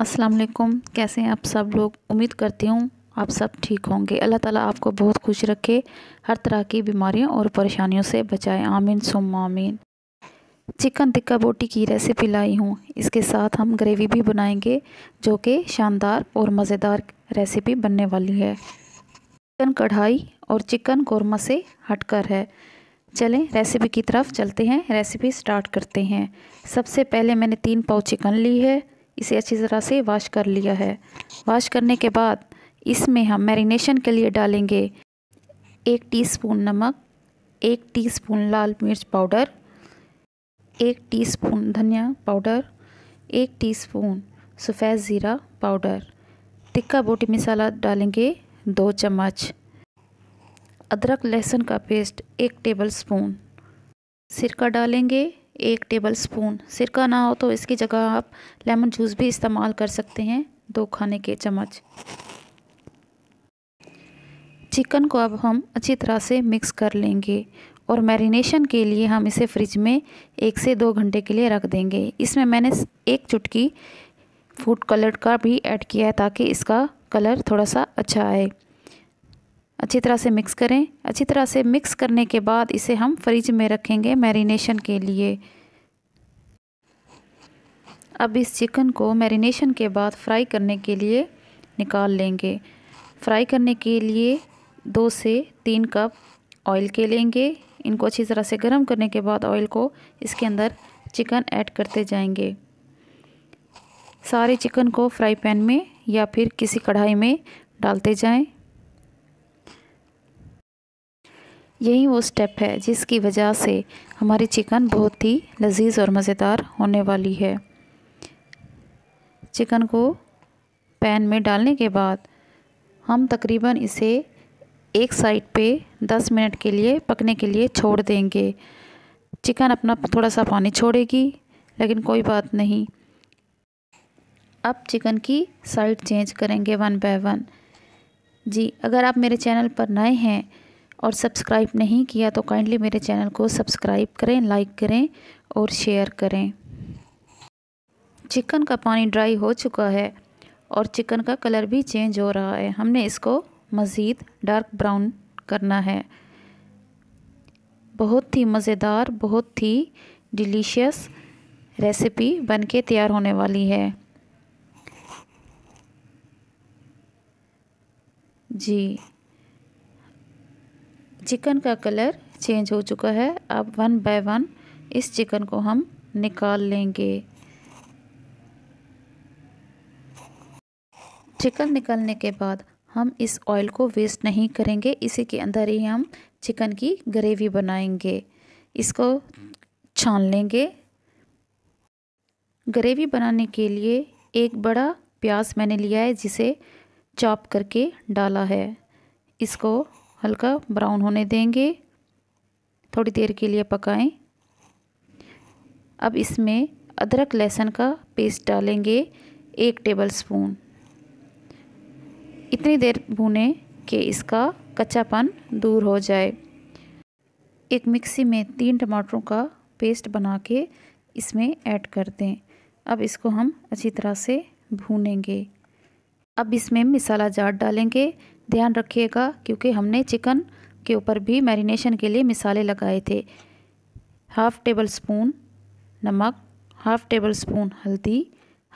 अस्सलाम वालेकुम कैसे हैं आप सब लोग उम्मीद करती हूँ आप सब ठीक होंगे अल्लाह ताला आपको बहुत खुश रखे हर तरह की बीमारियों और परेशानियों से बचाए आमीन सुम आमीन चिकन टिक्का बोटी की रेसिपी लाई हूँ इसके साथ हम ग्रेवी भी बनाएंगे जो कि शानदार और मज़ेदार रेसिपी बनने वाली है चिकन कढ़ाई और चिकन कौरमा से हटकर है चलें रेसिपी की तरफ चलते हैं रेसिपी स्टार्ट करते हैं सबसे पहले मैंने तीन पाव चिकन ली है इसे अच्छी तरह से वाश कर लिया है वाश करने के बाद इसमें हम मैरिनेशन के लिए डालेंगे एक टीस्पून नमक एक टीस्पून लाल मिर्च पाउडर एक टीस्पून धनिया पाउडर एक टीस्पून सफ़ेद ज़ीरा पाउडर तिक्का बोटी मसाला डालेंगे दो चम्मच अदरक लहसुन का पेस्ट एक टेबलस्पून सिरका डालेंगे एक टेबल स्पून सिरका ना हो तो इसकी जगह आप लेमन जूस भी इस्तेमाल कर सकते हैं दो खाने के चम्मच चिकन को अब हम अच्छी तरह से मिक्स कर लेंगे और मैरिनेशन के लिए हम इसे फ्रिज में एक से दो घंटे के लिए रख देंगे इसमें मैंने एक चुटकी फूड कलर का भी ऐड किया है ताकि इसका कलर थोड़ा सा अच्छा आए अच्छी तरह से मिक्स करें अच्छी तरह से मिक्स करने के बाद इसे हम फ्रिज में रखेंगे मैरिनेशन के लिए अब इस चिकन को मैरिनेशन के बाद फ्राई करने के लिए निकाल लेंगे फ्राई करने के लिए दो से तीन कप ऑयल के लेंगे इनको अच्छी तरह से गर्म करने के बाद ऑयल को इसके अंदर चिकन ऐड करते जाएंगे सारे चिकन को फ्राई पैन में या फिर किसी कढ़ाई में डालते जाएं यही वो स्टेप है जिसकी वजह से हमारी चिकन बहुत ही लजीज और मज़ेदार होने वाली है चिकन को पैन में डालने के बाद हम तकरीबन इसे एक साइड पे 10 मिनट के लिए पकने के लिए छोड़ देंगे चिकन अपना थोड़ा सा पानी छोड़ेगी लेकिन कोई बात नहीं अब चिकन की साइड चेंज करेंगे वन बाय वन जी अगर आप मेरे चैनल पर नए हैं और सब्सक्राइब नहीं किया तो काइंडली मेरे चैनल को सब्सक्राइब करें लाइक करें और शेयर करें चिकन का पानी ड्राई हो चुका है और चिकन का कलर भी चेंज हो रहा है हमने इसको मज़ीद डार्क ब्राउन करना है बहुत ही मज़ेदार बहुत ही डिलीशियस रेसिपी बनके तैयार होने वाली है जी चिकन का कलर चेंज हो चुका है अब वन बाय वन इस चिकन को हम निकाल लेंगे चिकन निकालने के बाद हम इस ऑयल को वेस्ट नहीं करेंगे इसी के अंदर ही हम चिकन की ग्रेवी बनाएंगे इसको छान लेंगे ग्रेवी बनाने के लिए एक बड़ा प्याज मैंने लिया है जिसे चॉप करके डाला है इसको हल्का ब्राउन होने देंगे थोड़ी देर के लिए पकाएं अब इसमें अदरक लहसुन का पेस्ट डालेंगे एक टेबल स्पून इतनी देर भूने कि इसका कच्चापन दूर हो जाए एक मिक्सी में तीन टमाटरों का पेस्ट बना के इसमें ऐड कर दें अब इसको हम अच्छी तरह से भूनेंगे अब इसमें मिसाला जाट डालेंगे ध्यान रखिएगा क्योंकि हमने चिकन के ऊपर भी मैरिनेशन के लिए मिसाले लगाए थे हाफ़ टेबल स्पून नमक हाफ़ टेबल स्पून हल्दी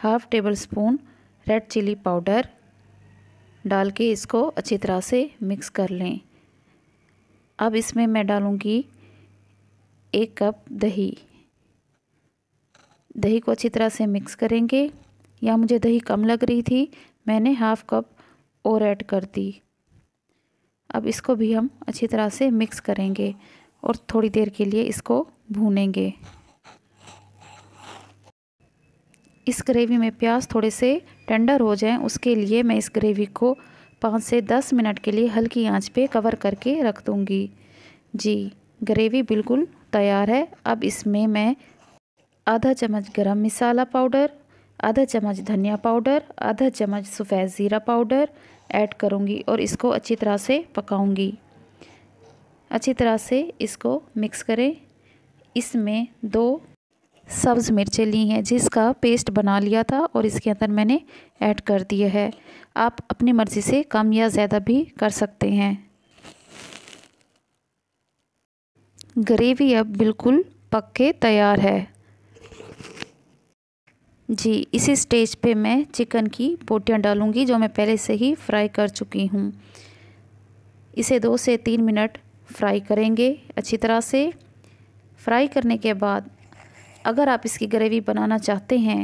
half tablespoon red chilli powder डाल के इसको अच्छी तरह से मिक्स कर लें अब इसमें मैं डालूँगी एक कप दही दही को अच्छी तरह से मिक्स करेंगे या मुझे दही कम लग रही थी मैंने हाफ़ कप और ऐड कर दी अब इसको भी हम अच्छी तरह से मिक्स करेंगे और थोड़ी देर के लिए इसको भूनेंगे इस ग्रेवी में प्याज थोड़े से टेंडर हो जाएं उसके लिए मैं इस ग्रेवी को पाँच से दस मिनट के लिए हल्की आंच पे कवर करके रख दूँगी जी ग्रेवी बिल्कुल तैयार है अब इसमें मैं आधा चम्मच गरम मसाला पाउडर आधा चम्मच धनिया पाउडर आधा चम्मच सफ़ेद ज़ीरा पाउडर ऐड करूँगी और इसको अच्छी तरह से पकाऊँगी अच्छी तरह से इसको मिक्स करें इसमें दो सब्ज़ मिर्चें ली हैं जिसका पेस्ट बना लिया था और इसके अंदर मैंने ऐड कर दिया है आप अपनी मर्ज़ी से कम या ज़्यादा भी कर सकते हैं ग्रेवी अब बिल्कुल पक के तैयार है जी इसी स्टेज पे मैं चिकन की बोटियाँ डालूँगी जो मैं पहले से ही फ्राई कर चुकी हूँ इसे दो से तीन मिनट फ्राई करेंगे अच्छी तरह से फ्राई करने के बाद अगर आप इसकी ग्रेवी बनाना चाहते हैं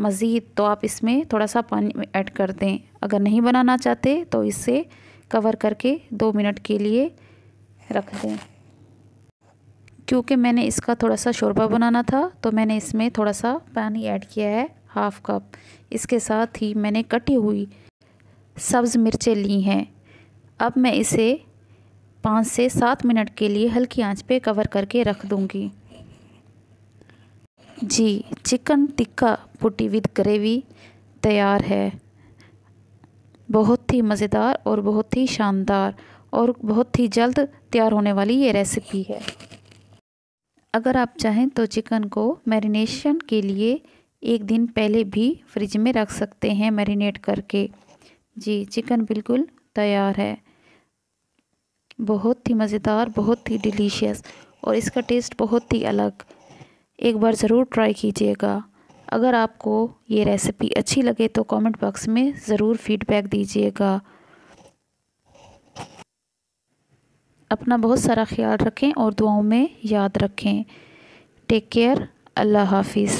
मज़ीद तो आप इसमें थोड़ा सा पानी ऐड कर दें अगर नहीं बनाना चाहते तो इसे कवर करके दो मिनट के लिए रख दें क्योंकि मैंने इसका थोड़ा सा शोरबा बनाना था तो मैंने इसमें थोड़ा सा पानी ऐड किया है हाफ़ कप इसके साथ ही मैंने कटी हुई सब्ज़ मिर्चें ली हैं अब मैं इसे पाँच से सात मिनट के लिए हल्की आंच पे कवर करके रख दूँगी जी चिकन टिक्का पुटी विद ग्रेवी तैयार है बहुत ही मज़ेदार और बहुत ही शानदार और बहुत ही जल्द तैयार होने वाली ये रेसिपी है अगर आप चाहें तो चिकन को मैरिनेशन के लिए एक दिन पहले भी फ्रिज में रख सकते हैं मैरिनेट करके जी चिकन बिल्कुल तैयार है बहुत ही मज़ेदार बहुत ही डिलीशियस और इसका टेस्ट बहुत ही अलग एक बार ज़रूर ट्राई कीजिएगा अगर आपको ये रेसिपी अच्छी लगे तो कमेंट बॉक्स में ज़रूर फीडबैक दीजिएगा अपना बहुत सारा ख्याल रखें और दुआओं में याद रखें टेक केयर अल्लाह हाफिज़